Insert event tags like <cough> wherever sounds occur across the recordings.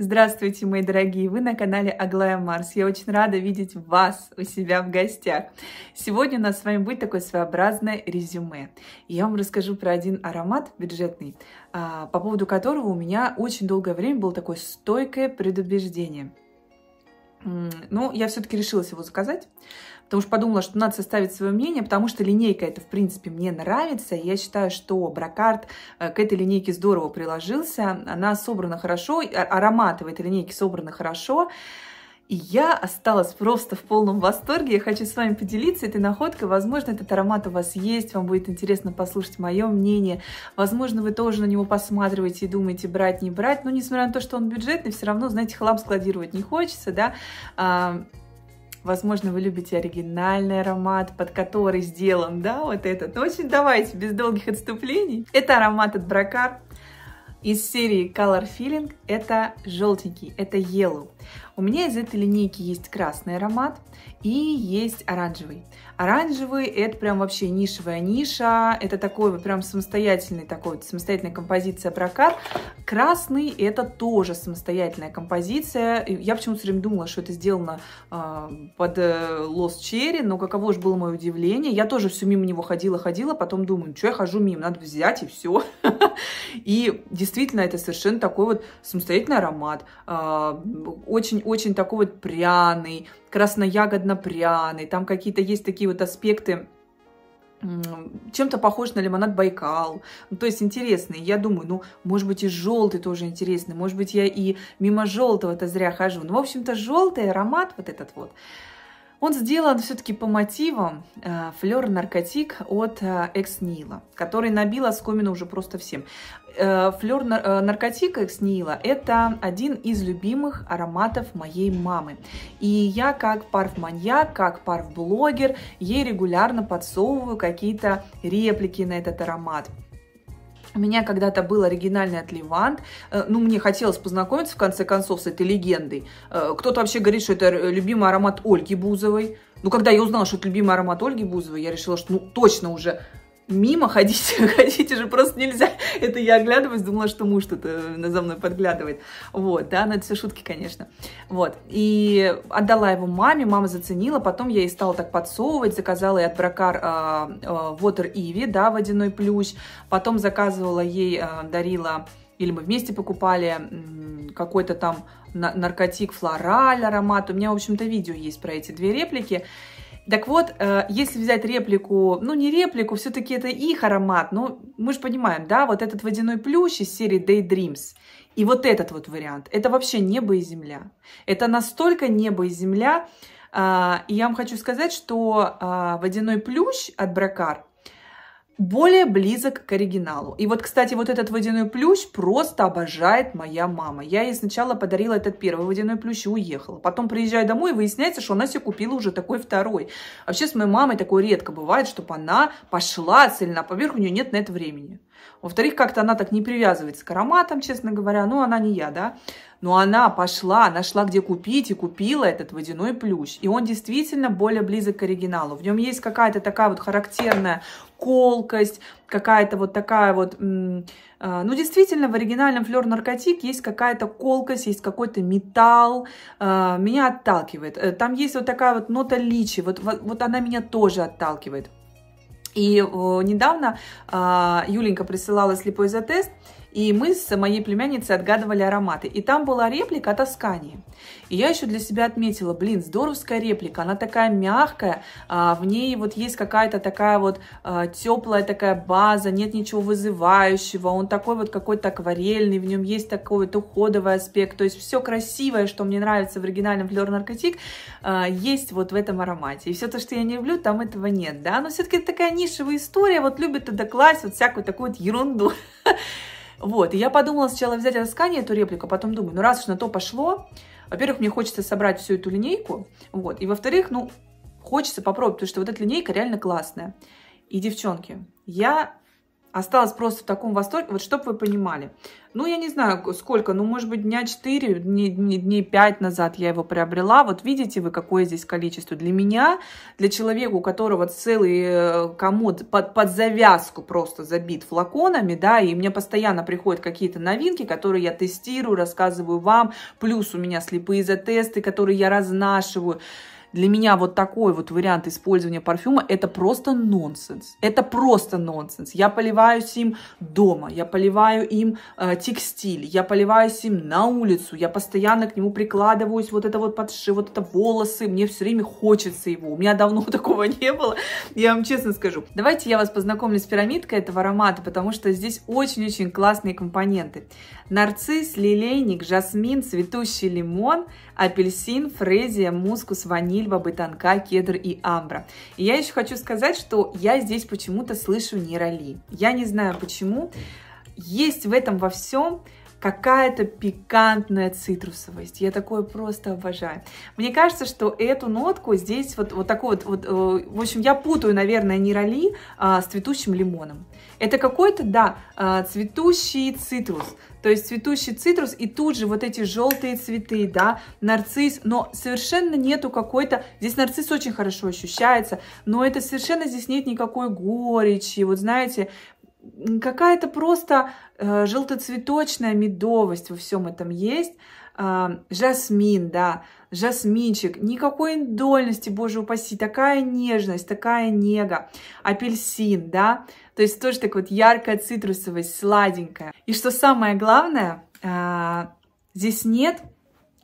Здравствуйте, мои дорогие! Вы на канале Аглая Марс. Я очень рада видеть вас у себя в гостях. Сегодня у нас с вами будет такое своеобразное резюме. Я вам расскажу про один аромат бюджетный, а, по поводу которого у меня очень долгое время было такое стойкое предубеждение. Но ну, я все-таки решилась его заказать, потому что подумала, что надо составить свое мнение, потому что линейка это, в принципе, мне нравится. Я считаю, что бракарт э, к этой линейке здорово приложился. Она собрана хорошо, а, ароматы в этой линейке собраны хорошо. И я осталась просто в полном восторге. Я хочу с вами поделиться этой находкой. Возможно, этот аромат у вас есть, вам будет интересно послушать мое мнение. Возможно, вы тоже на него посматриваете и думаете, брать, не брать. Но несмотря на то, что он бюджетный, все равно, знаете, хлам складировать не хочется, да. А, Возможно, вы любите оригинальный аромат, под который сделан, да, вот этот. Ну, очень давайте, без долгих отступлений. Это аромат от Бракар из серии Color Feeling. Это желтенький, это Yellow. У меня из этой линейки есть красный аромат и есть оранжевый. Оранжевый – это прям вообще нишевая ниша, это такой прям самостоятельный такой, самостоятельная композиция прокар. Красный – это тоже самостоятельная композиция. Я почему-то все время думала, что это сделано а, э, под Лос-Черри, но каково же было мое удивление. Я тоже все мимо него ходила-ходила, потом думаю, что я хожу мимо, надо взять и все. <laughs> И действительно, это совершенно такой вот самостоятельный аромат. А, очень очень такой вот пряный, красноягодно-пряный. Там какие-то есть такие вот аспекты чем-то похож на лимонад Байкал. Ну, то есть интересный. Я думаю, ну, может быть, и желтый тоже интересный. Может быть, я и мимо желтого-то зря хожу. Ну, в общем-то, желтый аромат вот этот вот. Он сделан все-таки по мотивам э, флер наркотик от э, Экс Нила, который набил оскомину уже просто всем. Э, флер э, наркотик Экс Нила – это один из любимых ароматов моей мамы. И я как парф-маньяк, как парф-блогер ей регулярно подсовываю какие-то реплики на этот аромат. У меня когда-то был оригинальный от Левант. Э, ну, мне хотелось познакомиться, в конце концов, с этой легендой. Э, кто-то вообще говорит, что это э, любимый аромат Ольги Бузовой. Ну, когда я узнала, что это любимый аромат Ольги Бузовой, я решила, что ну точно уже мимо ходить, <laughs> ходить же просто нельзя. Это я оглядываюсь, думала, что муж что-то э, за мной подглядывает. Вот, да, но это все шутки, конечно. Вот, и отдала его маме, мама заценила, потом я ей стала так подсовывать, заказала ей от Бракар э, э, Water Ivy, да, водяной плющ, потом заказывала ей, э, дарила, или мы вместе покупали э, какой-то там наркотик флораль аромат. У меня, в общем-то, видео есть про эти две реплики. Так вот, э, если взять реплику, ну не реплику, все-таки это их аромат, но мы же понимаем, да, вот этот водяной плющ из серии Daydreams и вот этот вот вариант, это вообще небо и земля. Это настолько небо и земля, а, и я вам хочу сказать, что а, водяной плющ от Бракар более близок к оригиналу. И вот, кстати, вот этот водяной плющ просто обожает моя мама. Я ей сначала подарила этот первый водяной плющ и уехала. Потом приезжаю домой, и выясняется, что она себе купила уже такой второй. Вообще с моей мамой такое редко бывает, чтобы она пошла целенаправленно, поверх у нее нет на это времени. Во-вторых, как-то она так не привязывается к ароматам, честно говоря. Ну, она не я, да. Но она пошла, нашла, где купить и купила этот водяной плющ. И он действительно более близок к оригиналу. В нем есть какая-то такая вот характерная колкость, какая-то вот такая вот... Э, ну, действительно, в оригинальном флер наркотик есть какая-то колкость, есть какой-то металл. Э, меня отталкивает. Э, там есть вот такая вот нота личи. Вот, вот, вот она меня тоже отталкивает. И э, недавно а, Юленька присылала слепой за тест, и мы с моей племянницей отгадывали ароматы. И там была реплика от Аскании. И я еще для себя отметила, блин, здоровская реплика. Она такая мягкая, а в ней вот есть какая-то такая вот а, теплая такая база, нет ничего вызывающего. Он такой вот какой-то акварельный, в нем есть такой вот уходовый аспект. То есть все красивое, что мне нравится в оригинальном Fleur Narcotic, а, есть вот в этом аромате. И все то, что я не люблю, там этого нет, да. Но все-таки это такая нишевая история. Вот любят туда класть вот всякую такую вот ерунду. <laughs> Вот, и я подумала сначала взять от Аскани эту реплику, а потом думаю, ну раз уж на то пошло, во-первых, мне хочется собрать всю эту линейку, вот, и во-вторых, ну, хочется попробовать, потому что вот эта линейка реально классная. И, девчонки, я Осталось просто в таком восторге, вот чтобы вы понимали. Ну, я не знаю, сколько, ну, может быть, дня 4, дней, дней 5 назад я его приобрела. Вот видите вы, какое здесь количество. Для меня, для человека, у которого целый э, комод под, под завязку просто забит флаконами, да, и мне постоянно приходят какие-то новинки, которые я тестирую, рассказываю вам, плюс у меня слепые затесты, которые я разнашиваю для меня вот такой вот вариант использования парфюма – это просто нонсенс. Это просто нонсенс. Я поливаюсь им дома, я поливаю им э, текстиль, я поливаюсь им на улицу, я постоянно к нему прикладываюсь, вот это вот подши, вот это волосы, мне все время хочется его. У меня давно <laughs> такого не было, я вам честно скажу. Давайте я вас познакомлю с пирамидкой этого аромата, потому что здесь очень-очень классные компоненты. Нарцисс, лилейник, жасмин, цветущий лимон, апельсин, фрезия, мускус, ваниль, сельва, бытанка, кедр и амбра. И я еще хочу сказать, что я здесь почему-то слышу нейроли. Я не знаю почему. Есть в этом во всем какая-то пикантная цитрусовость. Я такое просто обожаю. Мне кажется, что эту нотку здесь вот, вот такой вот, вот, э, в общем, я путаю, наверное, нейроли а, с цветущим лимоном. Это какой-то, да, э, цветущий цитрус, то есть цветущий цитрус и тут же вот эти желтые цветы, да, нарцисс, но совершенно нету какой-то, здесь нарцисс очень хорошо ощущается, но это совершенно здесь нет никакой горечи, вот знаете, какая-то просто э, желтоцветочная медовость во всем этом есть. Э, жасмин, да, жасминчик, никакой индольности, боже упаси, такая нежность, такая нега, апельсин, да, то есть тоже так вот яркая цитрусовая сладенькая. И что самое главное, э, здесь нет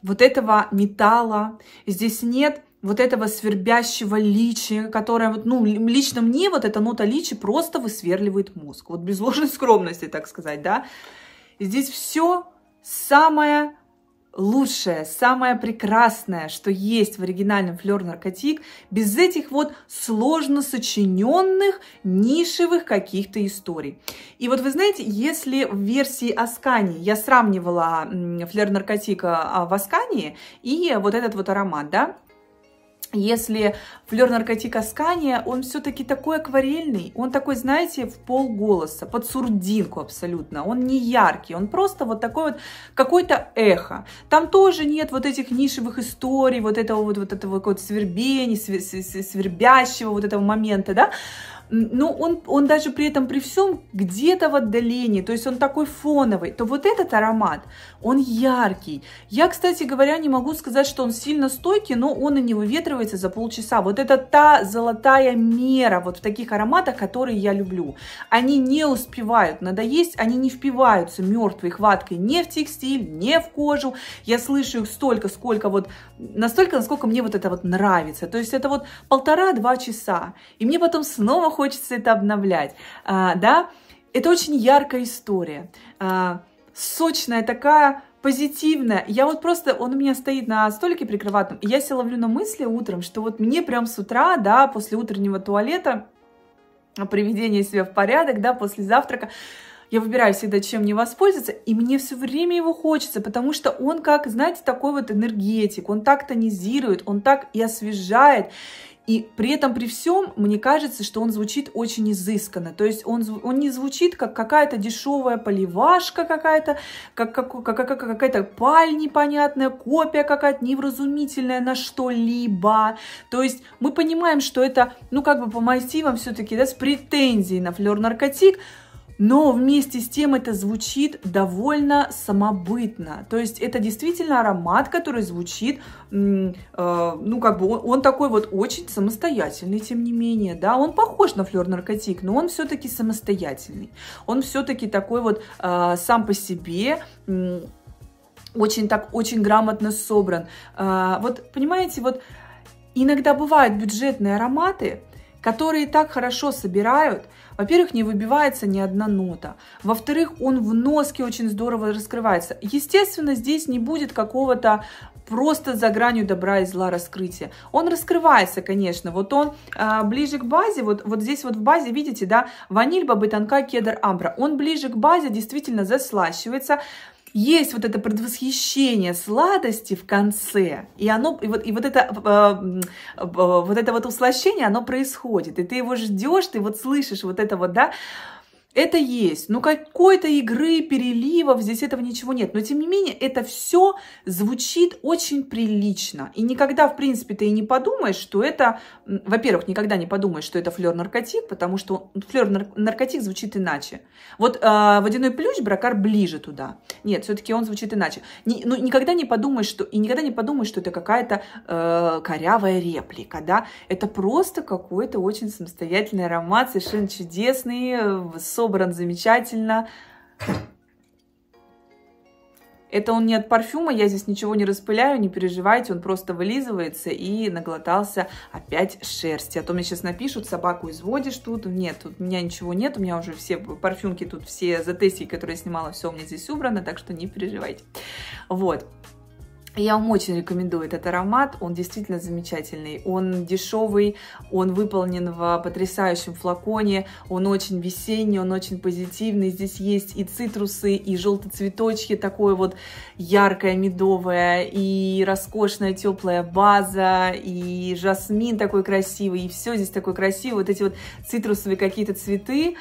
вот этого металла, здесь нет вот этого свербящего личия, которое, ну, лично мне вот эта нота личи просто высверливает мозг. Вот без ложной скромности, так сказать, да. здесь все самое лучшее, самое прекрасное, что есть в оригинальном флер наркотик, без этих вот сложно сочиненных нишевых каких-то историй. И вот вы знаете, если в версии Аскани я сравнивала флер наркотика в Аскании и вот этот вот аромат, да, если флер наркотика Скания, он все-таки такой акварельный, он такой, знаете, в полголоса, под сурдинку абсолютно, он не яркий, он просто вот такой вот какой-то эхо. Там тоже нет вот этих нишевых историй, вот этого вот, вот этого какого-то свербения, свербящего вот этого момента, да, но ну, он, он даже при этом, при всем, где-то в отдалении, то есть он такой фоновый, то вот этот аромат, он яркий. Я, кстати говоря, не могу сказать, что он сильно стойкий, но он и не выветривается за полчаса. Вот это та золотая мера вот в таких ароматах, которые я люблю. Они не успевают надоесть, они не впиваются мертвой хваткой не в текстиль, не в кожу. Я слышу их столько, сколько вот, настолько, насколько мне вот это вот нравится. То есть это вот полтора-два часа. И мне потом снова хочется это обновлять, а, да. Это очень яркая история, а, сочная такая, позитивная. Я вот просто, он у меня стоит на столике прикроватном, и я себя ловлю на мысли утром, что вот мне прям с утра, да, после утреннего туалета, приведения себя в порядок, да, после завтрака, я выбираю всегда, чем не воспользоваться, и мне все время его хочется, потому что он как, знаете, такой вот энергетик, он так тонизирует, он так и освежает, и при этом, при всем, мне кажется, что он звучит очень изысканно. То есть он, он не звучит как какая-то дешевая поливашка какая-то, как, как, как, как, какая-то паль непонятная, копия какая-то невразумительная на что-либо. То есть мы понимаем, что это, ну как бы по мотивам все-таки, да, с претензией на флер наркотик, но вместе с тем это звучит довольно самобытно. То есть это действительно аромат, который звучит, э, ну как бы он, он такой вот очень самостоятельный, тем не менее. Да, он похож на флер наркотик, но он все-таки самостоятельный. Он все-таки такой вот э, сам по себе. очень так, очень грамотно собран. Э, вот, понимаете, вот иногда бывают бюджетные ароматы, которые так хорошо собирают, во-первых, не выбивается ни одна нота. Во-вторых, он в носке очень здорово раскрывается. Естественно, здесь не будет какого-то просто за гранью добра и зла раскрытия. Он раскрывается, конечно. Вот он э, ближе к базе, вот, вот здесь вот в базе, видите, да, ваниль, бабы, тонка, кедр, амбра. Он ближе к базе действительно заслащивается есть вот это предвосхищение сладости в конце, и оно, и вот, и вот это, э, э, вот это вот услощение, оно происходит, и ты его ждешь, ты вот слышишь вот это вот, да, это есть. но ну, какой-то игры, переливов, здесь этого ничего нет. Но, тем не менее, это все звучит очень прилично. И никогда, в принципе, ты и не подумаешь, что это... Во-первых, никогда не подумаешь, что это флер-наркотик, потому что флер-наркотик звучит иначе. Вот э, водяной плющ, бракар ближе туда. Нет, все-таки он звучит иначе. Ни, ну, никогда не подумаешь, что... И никогда не подумаешь, что это какая-то э, корявая реплика, да. Это просто какой-то очень самостоятельный аромат, совершенно чудесный, э, высокий собран замечательно. Это он не от парфюма, я здесь ничего не распыляю, не переживайте, он просто вылизывается и наглотался опять шерсти. А то мне сейчас напишут, собаку изводишь тут. Нет, тут у меня ничего нет, у меня уже все парфюмки, тут все затестики, которые я снимала, все у меня здесь убрано, так что не переживайте. Вот. Я вам очень рекомендую этот аромат, он действительно замечательный, он дешевый, он выполнен в потрясающем флаконе, он очень весенний, он очень позитивный, здесь есть и цитрусы, и желтые цветочки, такое вот яркое медовое, и роскошная теплая база, и жасмин такой красивый, и все здесь такое красивое, вот эти вот цитрусовые какие-то цветы,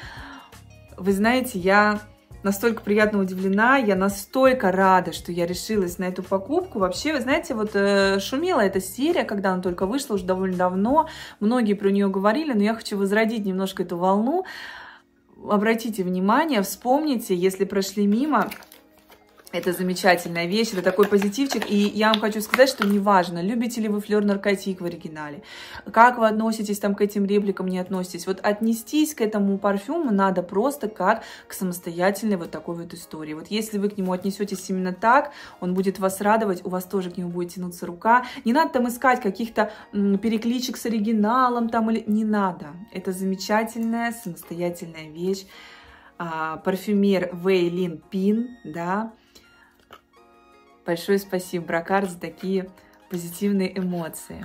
вы знаете, я настолько приятно удивлена, я настолько рада, что я решилась на эту покупку. Вообще, вы знаете, вот э, шумела эта серия, когда она только вышла, уже довольно давно. Многие про нее говорили, но я хочу возродить немножко эту волну. Обратите внимание, вспомните, если прошли мимо, это замечательная вещь, это такой позитивчик. И я вам хочу сказать, что неважно, любите ли вы флер наркотик в оригинале, как вы относитесь там к этим репликам, не относитесь. Вот отнестись к этому парфюму надо просто как к самостоятельной вот такой вот истории. Вот если вы к нему отнесетесь именно так, он будет вас радовать, у вас тоже к нему будет тянуться рука. Не надо там искать каких-то перекличек с оригиналом там или... Не надо. Это замечательная самостоятельная вещь. А, парфюмер Вейлин Пин, да, Большое спасибо, Бракар, за такие позитивные эмоции.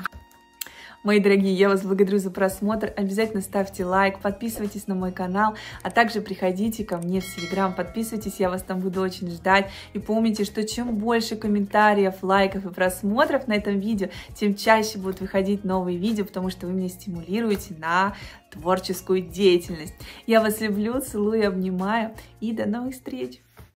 Мои дорогие, я вас благодарю за просмотр. Обязательно ставьте лайк, подписывайтесь на мой канал, а также приходите ко мне в Телеграм, подписывайтесь, я вас там буду очень ждать. И помните, что чем больше комментариев, лайков и просмотров на этом видео, тем чаще будут выходить новые видео, потому что вы меня стимулируете на творческую деятельность. Я вас люблю, целую, обнимаю и до новых встреч!